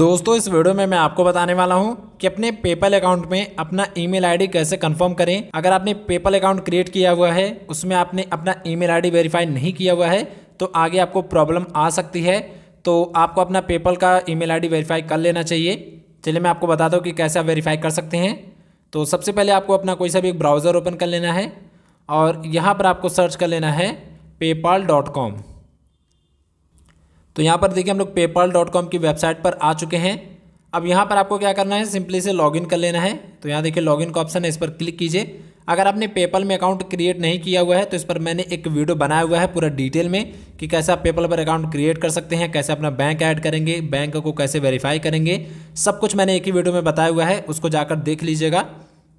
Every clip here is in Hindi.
दोस्तों इस वीडियो में मैं आपको बताने वाला हूं कि अपने पेपल अकाउंट में अपना ईमेल आईडी कैसे कंफर्म करें अगर आपने पेपल अकाउंट क्रिएट किया हुआ है उसमें आपने अपना ईमेल आईडी वेरीफाई नहीं किया हुआ है तो आगे आपको प्रॉब्लम आ सकती है तो आपको अपना पेपल का ईमेल आईडी वेरीफाई कर लेना चाहिए चलिए मैं आपको बताता हूँ कि कैसे आप वेरीफाई कर सकते हैं तो सबसे पहले आपको अपना कोई सा भी ब्राउज़र ओपन कर लेना है और यहाँ पर आपको सर्च कर लेना है पेपाल डॉट कॉम तो यहाँ पर देखिए हम लोग पेपाल डॉट कॉम की वेबसाइट पर आ चुके हैं अब यहाँ पर आपको क्या करना है सिंपली से लॉगिन कर लेना है तो यहाँ देखिए लॉगिन का ऑप्शन है इस पर क्लिक कीजिए अगर आपने पेपल में अकाउंट क्रिएट नहीं किया हुआ है तो इस पर मैंने एक वीडियो बनाया हुआ है पूरा डिटेल में कि कैसे आप पेपल पर अकाउंट क्रिएट कर सकते हैं कैसे अपना बैंक ऐड करेंगे बैंक को कैसे वेरीफाई करेंगे सब कुछ मैंने एक ही वीडियो में बताया हुआ है उसको जाकर देख लीजिएगा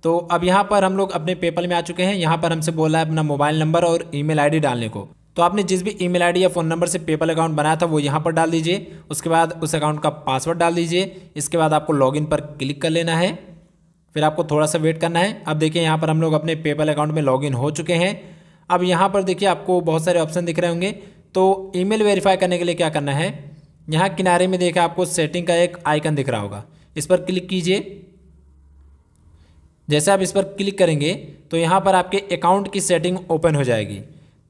तो अब यहाँ पर हम लोग अपने पेपल में आ चुके हैं यहाँ पर हमसे बोला है अपना मोबाइल नंबर और ई मेल डालने को तो आपने जिस भी ईमेल आईडी या फ़ोन नंबर से पेपल अकाउंट बनाया था वो यहाँ पर डाल दीजिए उसके बाद उस अकाउंट का पासवर्ड डाल दीजिए इसके बाद आपको लॉगिन पर क्लिक कर लेना है फिर आपको थोड़ा सा वेट करना है अब देखिए यहाँ पर हम लोग अपने पेपल अकाउंट में लॉगिन हो चुके हैं अब यहाँ पर देखिए आपको बहुत सारे ऑप्शन दिख रहे होंगे तो मेल वेरीफाई करने के लिए क्या करना है यहाँ किनारे में देखिए आपको सेटिंग का एक आइकन दिख रहा होगा इस पर क्लिक कीजिए जैसे आप इस पर क्लिक करेंगे तो यहाँ पर आपके अकाउंट की सेटिंग ओपन हो जाएगी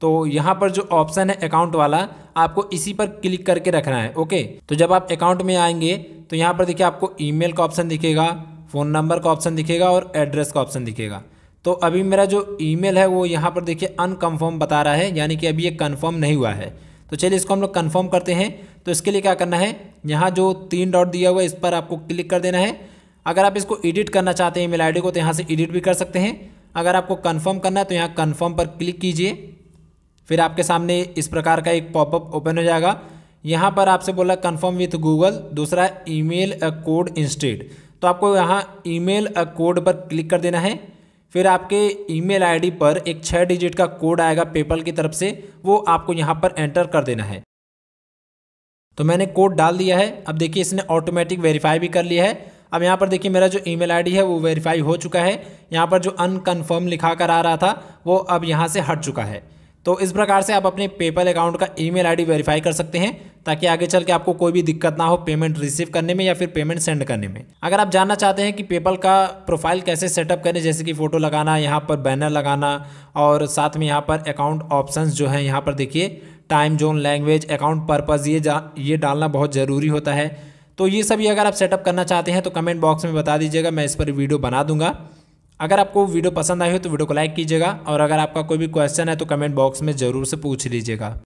तो यहाँ पर जो ऑप्शन है अकाउंट वाला आपको इसी पर क्लिक करके रखना है ओके तो जब आप अकाउंट में आएंगे तो यहाँ पर देखिए आपको ईमेल का ऑप्शन दिखेगा फ़ोन नंबर का ऑप्शन दिखेगा और एड्रेस का ऑप्शन दिखेगा तो अभी मेरा जो ईमेल है वो यहाँ पर देखिए अनकन्फर्म बता रहा है यानी कि अभी ये कन्फर्म नहीं हुआ है तो चलिए इसको हम लोग कन्फर्म करते हैं तो इसके लिए क्या करना है यहाँ जो तीन डॉट दिया हुआ है इस पर आपको क्लिक कर देना है अगर आप इसको एडिट करना चाहते हैं ईमेल आईडी को तो यहाँ से एडिट भी कर सकते हैं अगर आपको कन्फर्म करना है तो यहाँ कन्फर्म पर क्लिक कीजिए फिर आपके सामने इस प्रकार का एक पॉपअप ओपन हो जाएगा यहाँ पर आपसे बोला कन्फर्म विथ गूगल दूसरा ईमेल कोड इंस्टेड तो आपको यहाँ ईमेल कोड पर क्लिक कर देना है फिर आपके ईमेल आईडी पर एक छः डिजिट का कोड आएगा पेपल की तरफ से वो आपको यहाँ पर एंटर कर देना है तो मैंने कोड डाल दिया है अब देखिए इसने ऑटोमेटिक वेरीफाई भी कर लिया है अब यहाँ पर देखिए मेरा जो ईमेल आईडी है वो वेरीफाई हो चुका है यहाँ पर जो अनकन्फर्म लिखा कर आ रहा था वो अब यहाँ से हट चुका है तो इस प्रकार से आप अपने पेपल अकाउंट का ईमेल आईडी वेरीफाई कर सकते हैं ताकि आगे चल के आपको कोई भी दिक्कत ना हो पेमेंट रिसीव करने में या फिर पेमेंट सेंड करने में अगर आप जानना चाहते हैं कि पेपल का प्रोफाइल कैसे सेटअप करें जैसे कि फ़ोटो लगाना यहाँ पर बैनर लगाना और साथ में यहाँ पर अकाउंट ऑप्शंस जो है यहाँ पर देखिए time zone language account purpose ये ये डालना बहुत ज़रूरी होता है तो ये सभी अगर आप सेटअप करना चाहते हैं तो कमेंट बॉक्स में बता दीजिएगा मैं इस पर वीडियो बना दूंगा अगर आपको वीडियो पसंद आई हो तो वीडियो को लाइक कीजिएगा और अगर आपका कोई भी क्वेश्चन है तो कमेंट बॉक्स में ज़रूर से पूछ लीजिएगा